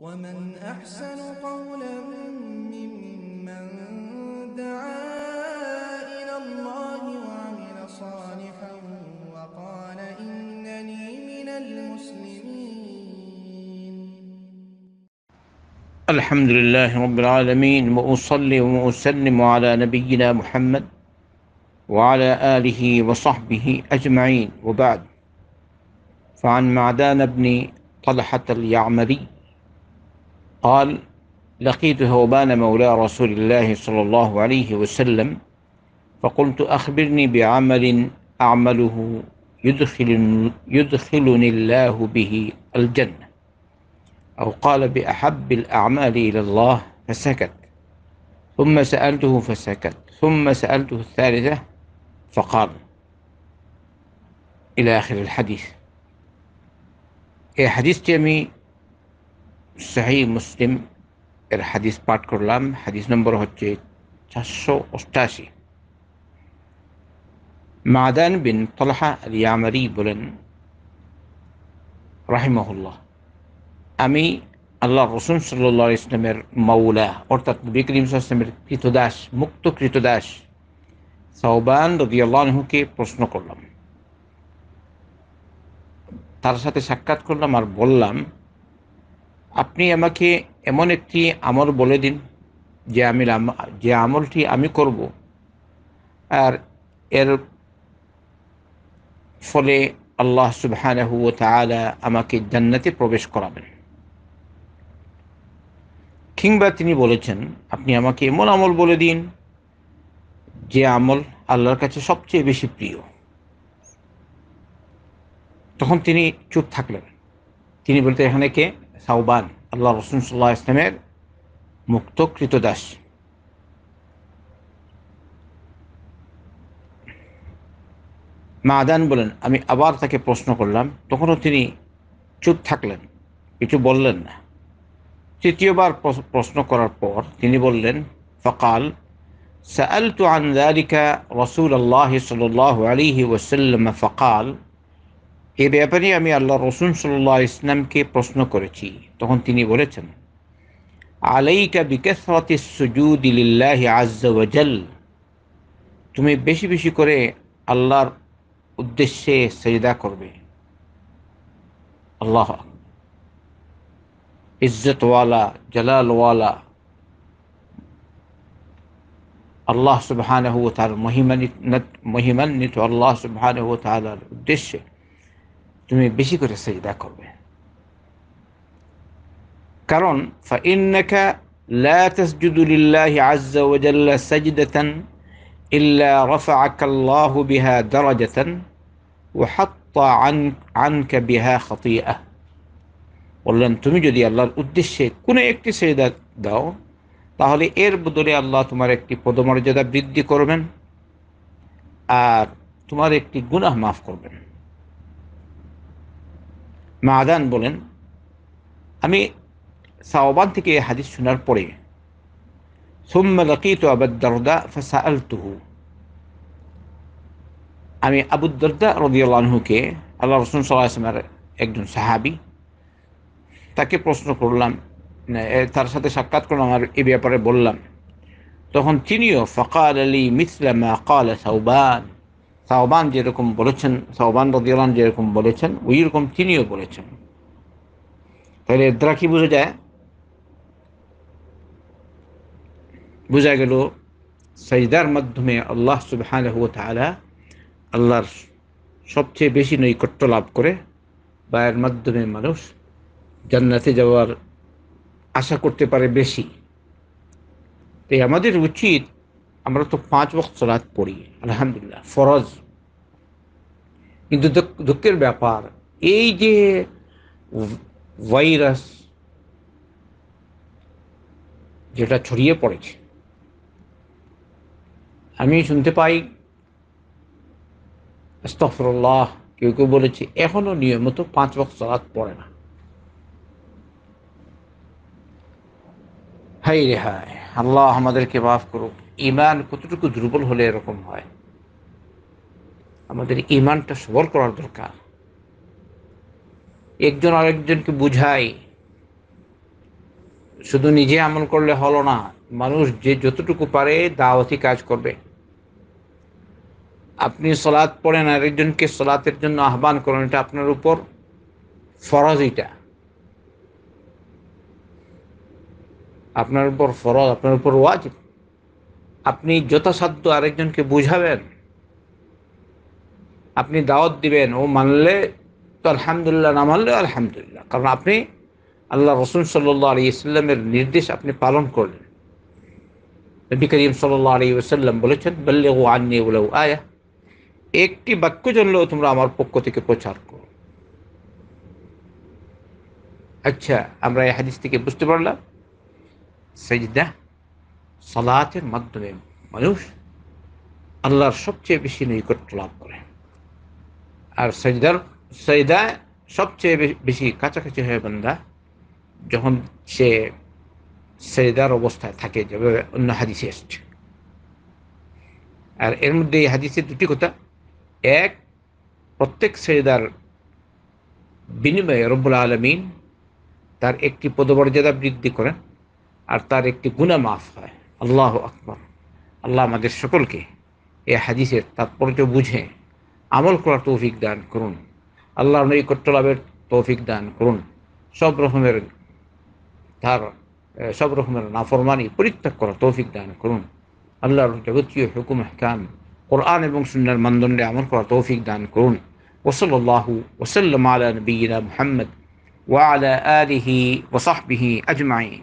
ومن أحسن قولا ممن دعا إلى الله وعمل صالحا وقال إنني من المسلمين الحمد لله رب العالمين وأصلي وأسلم على نبينا محمد وعلى آله وصحبه أجمعين وبعد فعن معدان بن طلحة اليعمري قال لقيت ثوبان مولى رسول الله صلى الله عليه وسلم فقلت أخبرني بعمل أعمله يدخل يدخلني الله به الجنة أو قال بأحب الأعمال إلى الله فسكت ثم سألته فسكت ثم سألته الثالثة فقال إلى آخر الحديث إيه حديث جميل সাহি মুসলিম এর হাদিস পাঠ করলাম হাদিস নম্বর হচ্ছে চারশো অষ্টাশি মাদান বিন তলহা রিয়ামারি বলেন রাহিমহুল্লাহ আমি আল্লাহ রসুন সাল্লা ইসলামের মৌলা অর্থাৎ নবী করিম ইসলামের কৃতদাস মুক্ত কৃতদাস সাহবান রদিয়াল্লাহকে প্রশ্ন করলাম তার সাথে সাক্ষাৎ করলাম আর বললাম আপনি আমাকে এমন একটি আমল বলে দিন যে আমি যে আমলটি আমি করব আর এর ফলে আল্লাহ সুবহানাহু আমাকে জান্নাতে প্রবেশ করাবেন কিংবা তিনি বলেছেন আপনি আমাকে এমন আমল বলে দিন যে আমল আল্লাহর কাছে সবচেয়ে বেশি প্রিয় তখন তিনি চুপ থাকলেন তিনি বলতে এখানে কে সাউবান আল্লাহ রসুল সাল্লাহ ইসলামের মুক্তকৃত দাস মাদান বলেন আমি আবার তাকে প্রশ্ন করলাম তখনও তিনি চুপ থাকলেন কিছু বললেন না তৃতীয়বার প্রশ্ন করার পর তিনি বললেন ফকাল سألت عن ذلك رسول الله صلى الله عليه وسلم এ ব্যাপারে আমি আল্লাহ রসুন সাল্লাহ ইসলামকে প্রশ্ন করেছি তখন তিনি বলেছেন আলাইকা বিকাশরতে সুজুদিল্লাহ আজল তুমি বেশি বেশি করে আল্লাহর উদ্দেশ্যে সেজদা করবে আল্লাহ ইজ্জতওয়ালা জালালওয়ালা আল্লাহ সুবহানহ তার মহিমান্বিত মহিমান্বিত আল্লাহ সুবহানহ উদ্দেশ্যে তুমি বেশি করে সেজদা করবে কারণ ফাইন্নাকা লা তাসজুদু লিল্লাহি আজ্জা ওয়া জাল্লা সাজদাতান ইল্লা রাফাআকা আল্লাহু বিহা দারাজাতান ওয়া হাত্তা আন আনকা বিহা খাতিআহ বললেন তুমি যদি আল্লাহর উদ্দেশ্যে কোনো একটি সেজদা দাও তাহলে এর বদলে আল্লাহ তোমার একটি পদমর্যাদা বৃদ্ধি করবেন আর তোমার একটি গুনাহ মাফ করবেন মাদান বলেন আমি সাওবান থেকে হাদিস শোনার পরে সুম্মা তো আবুদ্দারদা ফাসাআলতুহু আমি আবুদ্দারদা রাদিয়াল্লাহু আনহুকে আল্লাহ রসুন সাল্লাল্লাহু একজন সাহাবি তাকে প্রশ্ন করলাম তার সাথে সাক্ষাৎ করলাম আর এ ব্যাপারে বললাম তখন তিনিও ফকাল আলী মিসলামা কাল সাউবান সাহবান যেরকম বলেছেন সাহবান রদিয়ালান যেরকম বলেছেন ওই রকম তিনিও বলেছেন তাহলে দ্বারা কি বোঝা যায় বোঝা গেল সাইদার মাধ্যমে আল্লাহ সুবহান আল্লাহর সবচেয়ে বেশি নৈকট্য লাভ করে বা এর মাধ্যমে মানুষ জান্নাতে যাওয়ার আশা করতে পারে বেশি তাই আমাদের উচিত আমরা তো পাঁচ বক্ত সলাৎ পড়ি আলহামদুলিল্লাহ ফরজ কিন্তু দুঃখের ব্যাপার এই যে ভাইরাস যেটা ছড়িয়ে পড়েছে আমি শুনতে পাই আস্তফরুল্লাহ কেউ কেউ বলেছে এখনও নিয়মিত পাঁচ বক্স সালাত পড়ে না হাই রে হায় আল্লাহ আমাদেরকে মাফ করুক ইমান কতটুকু দুর্বল হলে এরকম হয় আমাদের ইমানটা সবল করার দরকার একজন আরেকজনকে বুঝাই শুধু নিজে আমল করলে হলো না মানুষ যে যতটুকু পারে দাওয়াতি কাজ করবে আপনি সলাৎ পড়েন আরেকজনকে সলাতের জন্য আহ্বান করেন এটা আপনার উপর ফরজ এটা আপনার উপর ফরজ আপনার উপর ওয়াজ আপনি যথাসাধ্য আরেকজনকে বুঝাবেন আপনি দাওয়াত দিবেন ও মানলে তো আলহামদুলিল্লাহ না মানলে আলহামদুলিল্লাহ কারণ আপনি আল্লাহ রসুল সাল্লাহ আলী ইসলামের নির্দেশ আপনি পালন করলেন নবী করিম সাল্লাহ আলী ওসাল্লাম বলেছেন বল্লে ও নিয়ে বলে আয়া একটি বাক্য জানলেও তোমরা আমার পক্ষ থেকে প্রচার করো আচ্ছা আমরা এই হাদিস থেকে বুঝতে পারলাম সেজদা সালাতের মাধ্যমে মানুষ আল্লাহর সবচেয়ে বেশি নৈকট্য লাভ করে আর সৈদার সৈদা সবচেয়ে বেশি কাছাকাছি হয়ে বান্দা যখন সে সৈদার অবস্থায় থাকে যেভাবে অন্য হাদিসে এসছে আর এর মধ্যে এই হাদিসের দুটি কথা এক প্রত্যেক সৈদার বিনিময়ে রব্বুল আলমিন তার একটি পদমর্যাদা বৃদ্ধি করেন আর তার একটি গুণা মাফ হয় আল্লাহ আকবর আল্লাহ আমাদের সকলকে এ হাদিসের তাৎপর্য বুঝে আমল করার তৌফিক দান করুন আল্লাহর নৈকট্য তৌফিক দান করুন সব রকমের তার সব রকমের নাফরমানি পরিত্যাগ করার তৌফিক দান করুন আল্লাহর জগতীয় হুকুম হকাম কোরআন এবং সুন্দর মানদণ্ডে আমল করার তৌফিক দান করুন وصلى الله وسلم على نبينا محمد وعلى آله وصحبه أجمعين